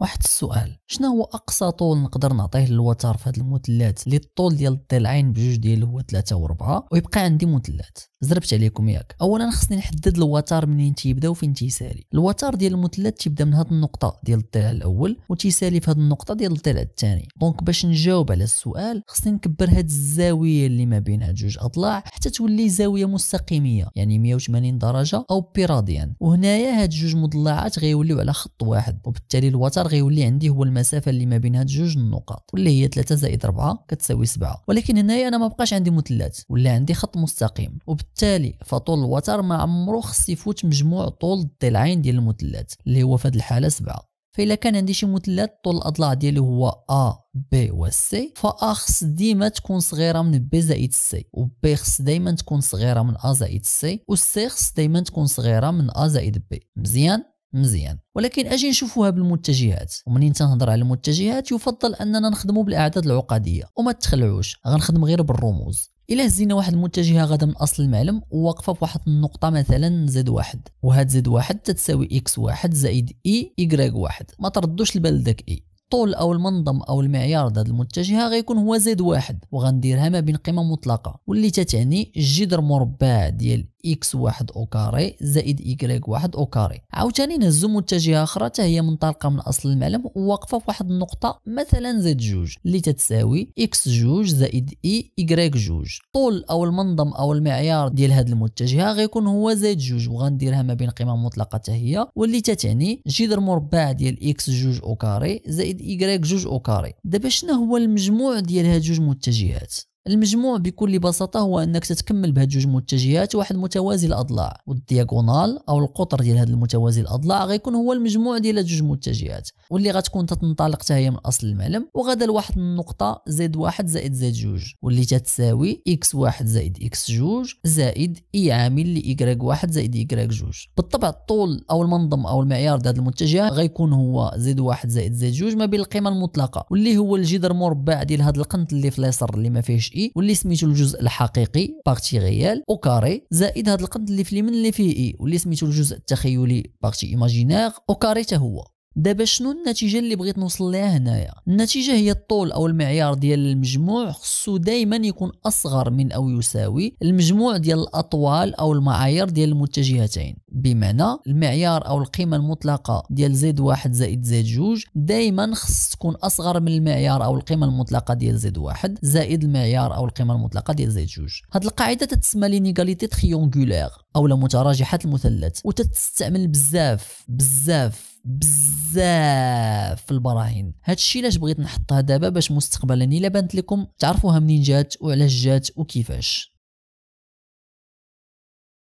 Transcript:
واحد السؤال شنو هو اقصى طول نقدر نعطيه للوتر في هذا المثلث اللي الطول ديال الضلعين بجوج ديال هو 3 و4 ويبقى عندي مثلث زربت عليكم ياك اولا خصني نحدد الوتر منين تيبدا وفين تيسالي الوتر ديال المثلث تيبدا من هذه النقطه ديال الضلع الاول وتيسالي في هذه النقطه ديال الضلع الثاني دونك باش نجاوب على السؤال خصني نكبر هذه الزاويه اللي ما بين هاد جوج اضلاع حتى تولي زاويه مستقيميه يعني 180 درجه او بيراديان وهنايا هاد جوج مضلعات غيوليو على خط واحد وبالتالي الوتر الانتظار غيولي عندي هو المسافه اللي ما بين هاد جوج النقاط واللي هي 3 زائد 4 كتساوي 7 ولكن هنايا انا ما بقاش عندي مثلث ولا عندي خط مستقيم وبالتالي فطول الوتر ما عمرو خص يفوت مجموع طول الضلعين ديال المثلث اللي هو في هذه الحاله 7 فإلا كان عندي شي مثلث طول الأضلاع ديالو هو A B و سي فا خص ديما تكون صغيره من B زائد C و B خص دايما تكون صغيره من A زائد C و C خص دايما تكون صغيره من A زائد B مزيان مزيان ولكن اجي نشوفوها بالمتجهات ومنين تنهضر على المتجهات يفضل اننا نخدمو بالاعداد العقديه وما تخلعوش غنخدم غير بالرموز الا هزينا واحد المتجهه غادا من اصل المعلم وواقفه بواحد النقطه مثلا زد واحد وهاد زد واحد تتساوي اكس واحد زائد اي يكراك واحد ما تردوش البال داك اي الطول او المنظم او المعيار ديال المتجهه غيكون هو زد واحد وغنديرها ما بين قيمه مطلقه واللي تتعني جذر مربع ديال اكس واحد او كاري زائد ايكغيك واحد او كاري عاوتاني نهزو متجهه اخرى حتى هي منطلقه من اصل المعلم وواقفه في واحد النقطه مثلا زد جوج اللي تتساوي اكس جوج زائد اي ايكغيك جوج طول او المنظم او المعيار ديال هذه المتجهه غيكون هو زد جوج وغنديرها ما بين قيمه مطلقه حتى هي واللي تتعني جذر مربع ديال اكس جوج او كاري زائد ايكغيك جوج او كاري دابا شنو هو المجموع ديال هاد جوج متجهات المجموع بكل بساطة هو أنك تتكمل بهاد جوج متجهات واحد متوازي الأضلاع والدياغونال أو القطر ديال هاد المتوازي الأضلاع غيكون هو المجموع ديال جوج متجهات واللي غتكون تتنطلق حتى هي من أصل المعلم وغدا لواحد النقطة زيد واحد زائد زائد جوج واللي تتساوي إكس واحد زائد إكس جوج زائد إي عامل لإيكغيك واحد زائد إيكغيك جوج بالطبع الطول أو المنظم أو المعيار ديال هاد المتجه غيكون هو زيد واحد زائد زائد جوج ما بين القيمة المطلقة واللي هو الجذر مربع ديال هاد القنت اللي في اليسر اللي ما فيهش اي واللي سميتو الجزء الحقيقي بارتي غيال او كاري زائد هذا القد اللي في اليمين اللي فيه اي واللي سميتو الجزء التخيلي بارتي ايماجينير او كاري حتى هو دابا شنو النتيجه اللي بغيت نوصل لها هنايا النتيجه هي الطول او المعيار ديال المجموع خصو دائما يكون اصغر من او يساوي المجموع ديال الاطوال او المعايير ديال المتجهتين بمعنى المعيار او القيمه المطلقه ديال زد واحد زائد زد جوج دائما خص تكون اصغر من المعيار او القيمه المطلقه ديال زد واحد زائد المعيار او القيمه المطلقه ديال زد جوج هاد القاعده تتسمى لينيغاليتي تريونغولير او متراجحات المثلث وتتستعمل بزاف بزاف بزاف في البراهين هادشي علاش بغيت نحطها دابا باش مستقبلا الا بانت لكم تعرفوها منين جات وعلاش جات وكيفاش